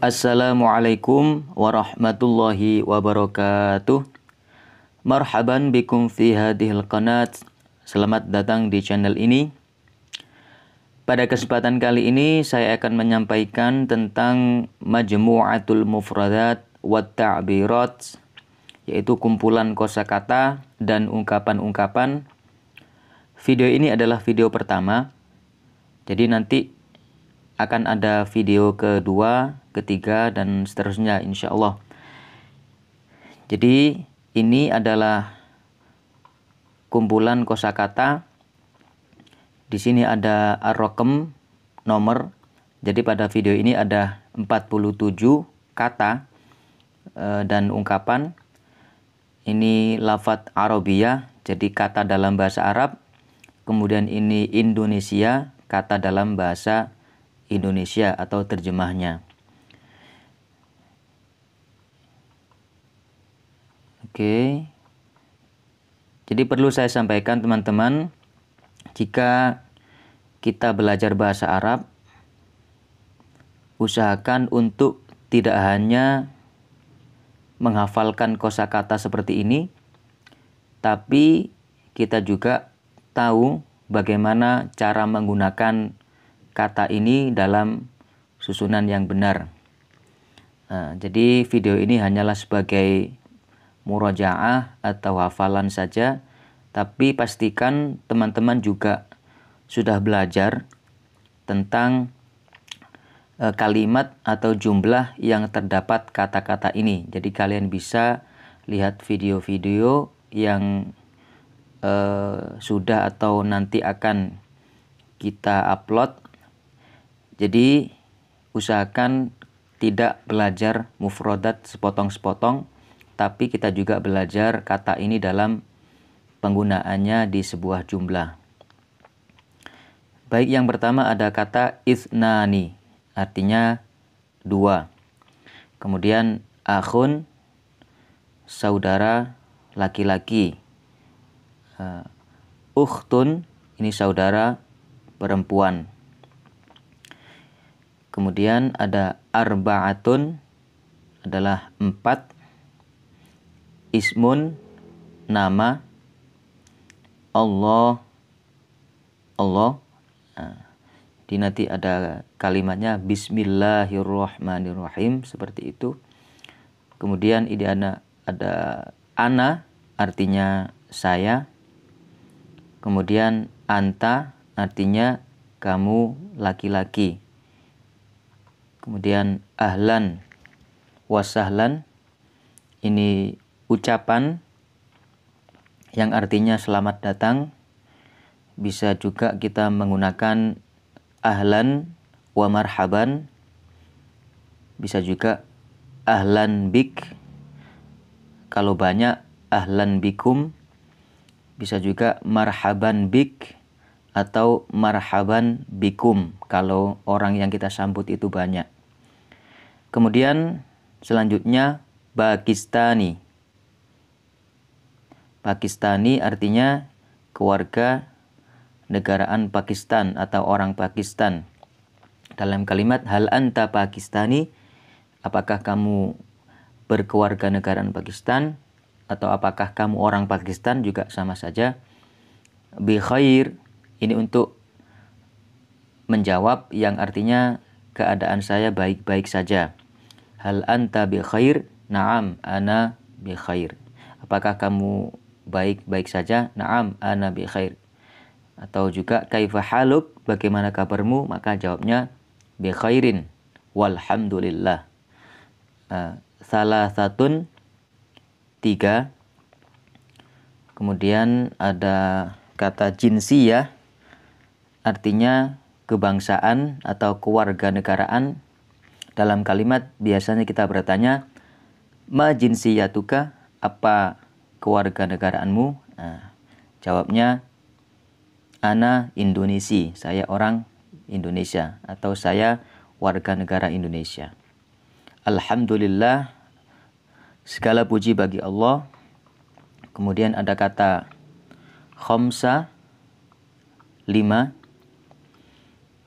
Assalamualaikum warahmatullahi wabarakatuh. Marhaban bikum fi hadhil qanat. Selamat datang di channel ini. Pada kesempatan kali ini saya akan menyampaikan tentang Majmu'atul Mufradat wa Ta'birat yaitu kumpulan kosakata dan ungkapan-ungkapan. Video ini adalah video pertama. Jadi nanti akan ada video kedua, ketiga, dan seterusnya insya Allah. Jadi ini adalah kumpulan kosakata. Di sini ada arokem nomor. Jadi pada video ini ada 47 kata e, dan ungkapan. Ini lafat Arabia, jadi kata dalam bahasa Arab. Kemudian ini Indonesia, kata dalam bahasa Indonesia atau terjemahnya. Oke. Jadi perlu saya sampaikan teman-teman, jika kita belajar bahasa Arab, usahakan untuk tidak hanya menghafalkan kosakata seperti ini, tapi kita juga tahu bagaimana cara menggunakan kata ini dalam susunan yang benar. Nah, jadi video ini hanyalah sebagai murojaah atau hafalan saja, tapi pastikan teman-teman juga sudah belajar tentang e, kalimat atau jumlah yang terdapat kata-kata ini. Jadi kalian bisa lihat video-video yang e, sudah atau nanti akan kita upload jadi usahakan tidak belajar mufrodat sepotong-sepotong, tapi kita juga belajar kata ini dalam penggunaannya di sebuah jumlah. Baik yang pertama ada kata isnani, artinya dua. Kemudian akhun, saudara laki-laki. Uh, ini saudara perempuan. Kemudian ada arbaatun adalah empat. Ismun nama Allah Allah. Nah, di nanti ada kalimatnya Bismillahirrahmanirrahim seperti itu. Kemudian ini ada, ada ana artinya saya. Kemudian anta artinya kamu laki-laki kemudian ahlan wasahlan ini ucapan yang artinya selamat datang bisa juga kita menggunakan ahlan wa marhaban bisa juga ahlan bik kalau banyak ahlan bikum bisa juga marhaban bik atau marhaban bikum kalau orang yang kita sambut itu banyak. Kemudian selanjutnya Pakistani. Pakistani artinya keluarga negaraan Pakistan atau orang Pakistan. Dalam kalimat hal anta Pakistani, apakah kamu berkeluarga negaraan Pakistan atau apakah kamu orang Pakistan juga sama saja. Bi khair ini untuk menjawab yang artinya keadaan saya baik-baik saja. Hal anta bi khair? Naam, ana bi khair. Apakah kamu baik-baik saja? Naam, ana bi khair. Atau juga kaifa haluk? Bagaimana kabarmu? Maka jawabnya bi khairin. Walhamdulillah. Uh, eh, salah satun tiga kemudian ada kata jinsi ya artinya kebangsaan atau kewarganegaraan. Dalam kalimat biasanya kita bertanya, ma jinsiyatuka, apa kewarganegaraanmu? Nah, jawabnya, ana Indonesia saya orang Indonesia atau saya warga negara Indonesia. Alhamdulillah, segala puji bagi Allah. Kemudian ada kata khomsa, lima,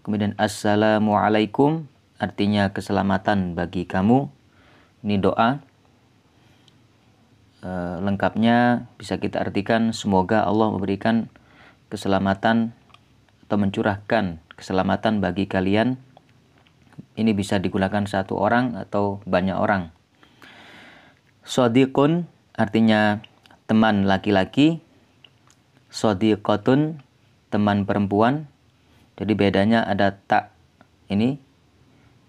Kemudian assalamualaikum artinya keselamatan bagi kamu. Ini doa. E, lengkapnya bisa kita artikan semoga Allah memberikan keselamatan atau mencurahkan keselamatan bagi kalian. Ini bisa digunakan satu orang atau banyak orang. Sodikun artinya teman laki-laki. Sodikotun teman perempuan jadi bedanya ada tak ini.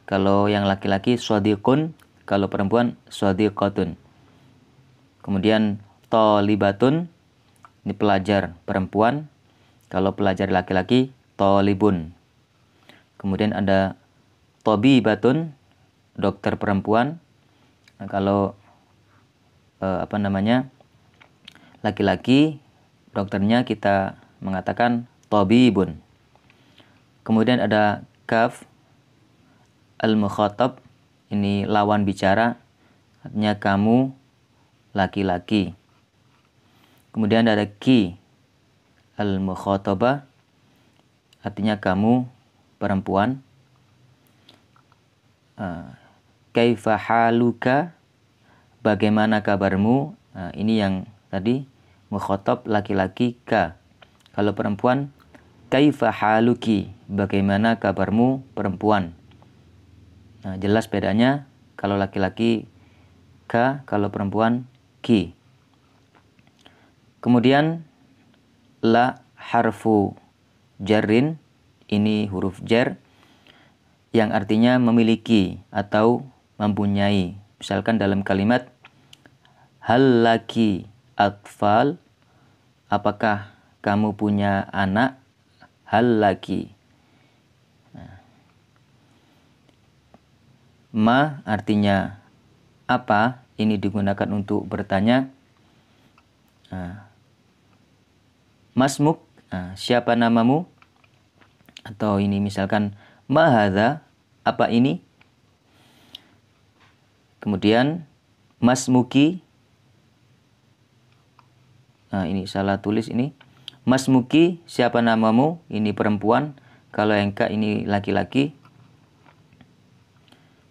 Kalau yang laki-laki swadikun, kalau perempuan swadikotun. Kemudian tolibatun, ini pelajar perempuan. Kalau pelajar laki-laki, tolibun. Kemudian ada tobi batun dokter perempuan. Nah, kalau eh, apa namanya laki-laki, dokternya kita mengatakan tobi bun. Kemudian ada kaf al-mukhatab ini lawan bicara artinya kamu laki-laki. Kemudian ada ki al-mukhatabah artinya kamu perempuan. Uh, kaifa haluka bagaimana kabarmu? Uh, ini yang tadi mukhotob laki-laki ka. Kalau perempuan Kaifa haluki? Bagaimana kabarmu perempuan? Nah, jelas bedanya kalau laki-laki ka, kalau perempuan ki. Kemudian la harfu jarin ini huruf jar yang artinya memiliki atau mempunyai. Misalkan dalam kalimat hal laki atfal apakah kamu punya anak Hal lagi, nah. ma artinya apa ini digunakan untuk bertanya nah. masmuk nah, siapa namamu atau ini misalkan Mahada, apa ini kemudian masmuki nah ini salah tulis ini Mas Muki, siapa namamu? Ini perempuan. Kalau Engka ini laki-laki.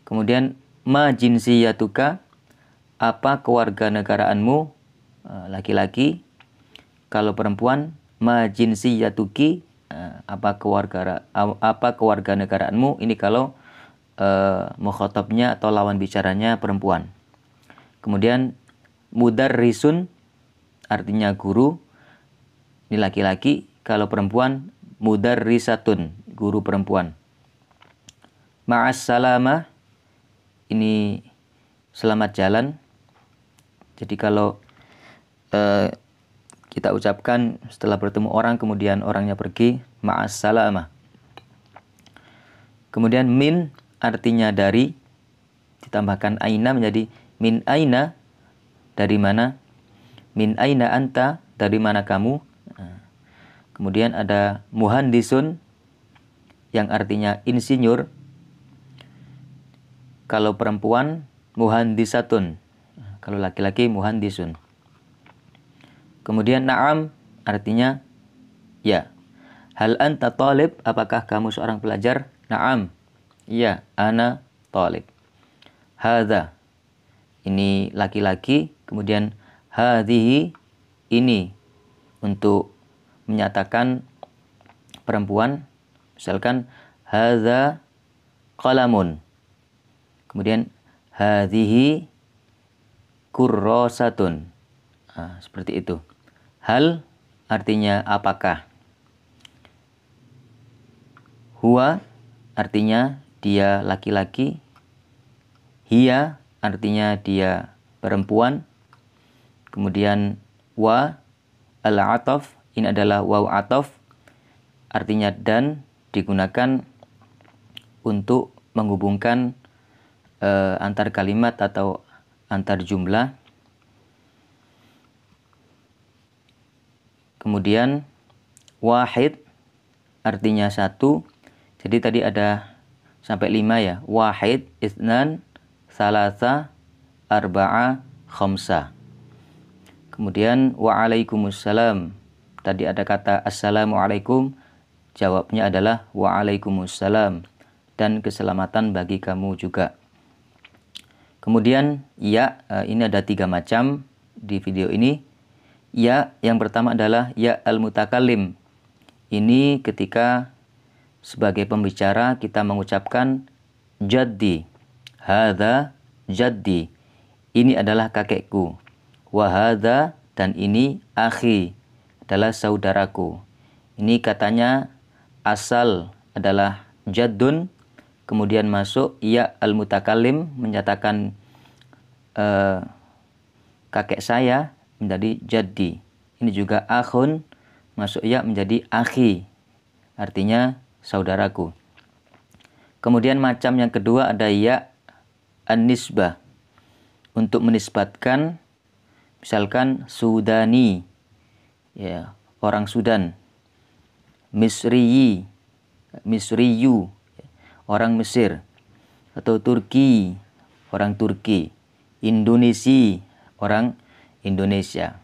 Kemudian ma yatuka? Apa kewarganegaraanmu? Eh, laki-laki. Kalau perempuan, ma yatuki? Eh, apa keluarga apa kewarganegaraanmu? Ini kalau uh, eh, mukhotabnya atau lawan bicaranya perempuan. Kemudian mudar risun artinya guru ini laki-laki, kalau perempuan mudar risatun guru perempuan. Ma'as salama ini selamat jalan. Jadi kalau eh, kita ucapkan setelah bertemu orang kemudian orangnya pergi, ma'as salama. Kemudian min artinya dari ditambahkan aina menjadi min aina dari mana? Min aina anta dari mana kamu? Kemudian ada muhandisun yang artinya insinyur. Kalau perempuan muhandisatun. Kalau laki-laki muhandisun. Kemudian na'am artinya ya. Hal anta talib? Apakah kamu seorang pelajar? Na'am. ya, ana talib. Hadha. Ini laki-laki, kemudian hadhihi ini untuk menyatakan perempuan misalkan haza qalamun kemudian hadhihi kurrosatun nah, seperti itu hal artinya apakah huwa artinya dia laki-laki hia artinya dia perempuan kemudian wa al-ataf ini adalah waw atof, artinya dan digunakan untuk menghubungkan e, antar kalimat atau antar jumlah. Kemudian wahid artinya satu. Jadi tadi ada sampai lima ya. Wahid, isnan, salasa, arba'a, khomsa. Kemudian wa'alaikumussalam Tadi ada kata Assalamualaikum, jawabnya adalah Waalaikumsalam dan keselamatan bagi kamu juga. Kemudian ya eh, ini ada tiga macam di video ini. Ya yang pertama adalah ya al-mutakalim. Ini ketika sebagai pembicara kita mengucapkan jaddi. hadha jaddi. Ini adalah kakekku. Wahada dan ini akhi adalah saudaraku. Ini katanya asal adalah jadun kemudian masuk ia al mutakalim menyatakan uh, kakek saya menjadi jadi ini juga akhun masuk ia menjadi akhi artinya saudaraku kemudian macam yang kedua ada ya an untuk menisbatkan misalkan sudani ya orang Sudan Misriyi Misriyu orang Mesir atau Turki orang Turki Indonesia orang Indonesia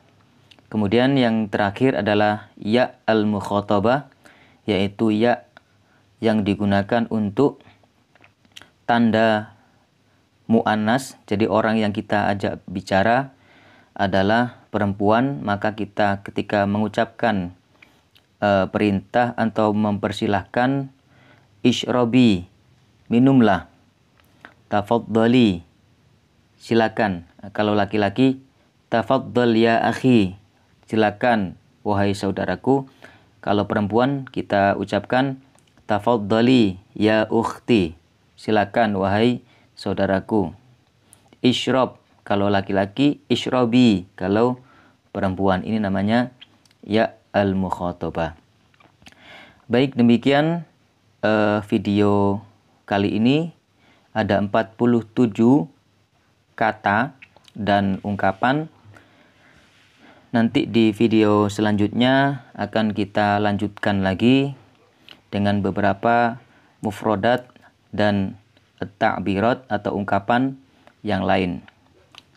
kemudian yang terakhir adalah ya al mukhotoba yaitu ya yang digunakan untuk tanda mu'anas jadi orang yang kita ajak bicara adalah perempuan, maka kita ketika mengucapkan e, perintah atau mempersilahkan ishrobi, minumlah, doli silakan. Nah, kalau laki-laki, doli ya akhi, silakan wahai saudaraku. Kalau perempuan kita ucapkan doli ya ukhti, silakan wahai saudaraku. Ishrob kalau laki-laki isrobi, Kalau perempuan ini namanya ya al mukhotoba. Baik demikian uh, video kali ini ada 47 kata dan ungkapan. Nanti di video selanjutnya akan kita lanjutkan lagi dengan beberapa mufrodat dan ta'birat atau ungkapan yang lain.